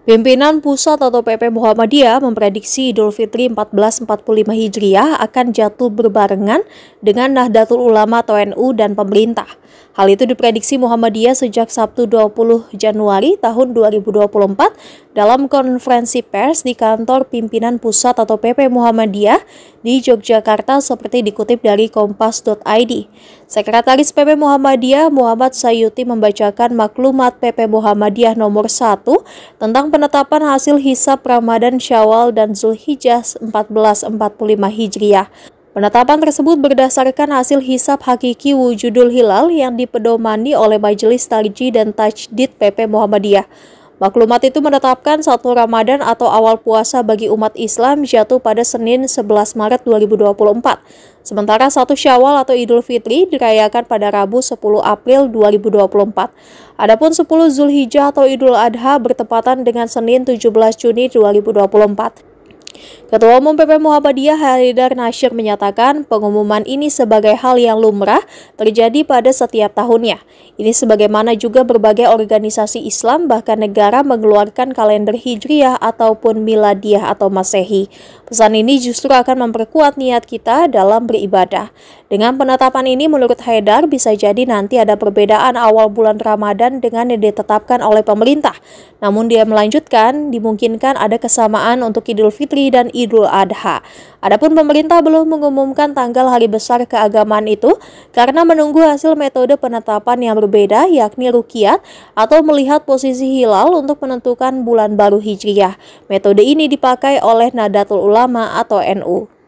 Pimpinan Pusat atau PP Muhammadiyah memprediksi Idul Fitri 1445 Hijriah akan jatuh berbarengan dengan Nahdlatul Ulama atau NU dan pemerintah. Hal itu diprediksi Muhammadiyah sejak Sabtu 20 Januari tahun 2024 dalam konferensi pers di kantor pimpinan pusat atau PP Muhammadiyah di Yogyakarta seperti dikutip dari kompas.id. Sekretaris PP Muhammadiyah Muhammad Sayuti membacakan maklumat PP Muhammadiyah nomor 1 tentang penetapan hasil hisab Ramadan Syawal dan Zulhijjah 1445 Hijriah. Penetapan tersebut berdasarkan hasil hisab hakiki wujudul hilal yang dipedomani oleh Majelis Tarji dan Tajdid PP Muhammadiyah. Maklumat itu menetapkan satu Ramadan atau awal puasa bagi umat Islam jatuh pada Senin 11 Maret 2024. Sementara satu Syawal atau Idul Fitri dirayakan pada Rabu 10 April 2024. Adapun 10 Zulhijjah atau Idul Adha bertepatan dengan Senin 17 Juni 2024. Ketua Umum PP Muhammadiyah Haridar Nasir menyatakan pengumuman ini sebagai hal yang lumrah terjadi pada setiap tahunnya. Ini sebagaimana juga berbagai organisasi Islam bahkan negara mengeluarkan kalender Hijriah ataupun Miladiah atau Masehi. Pesan ini justru akan memperkuat niat kita dalam beribadah. Dengan penetapan ini menurut Haidar bisa jadi nanti ada perbedaan awal bulan Ramadan dengan yang ditetapkan oleh pemerintah. Namun dia melanjutkan dimungkinkan ada kesamaan untuk Idul Fitri dan Idul Adha. Adapun pemerintah belum mengumumkan tanggal hari besar keagamaan itu karena menunggu hasil metode penetapan yang berbeda yakni rukyat atau melihat posisi hilal untuk menentukan bulan baru Hijriah. Metode ini dipakai oleh Nadatul Ulama atau NU.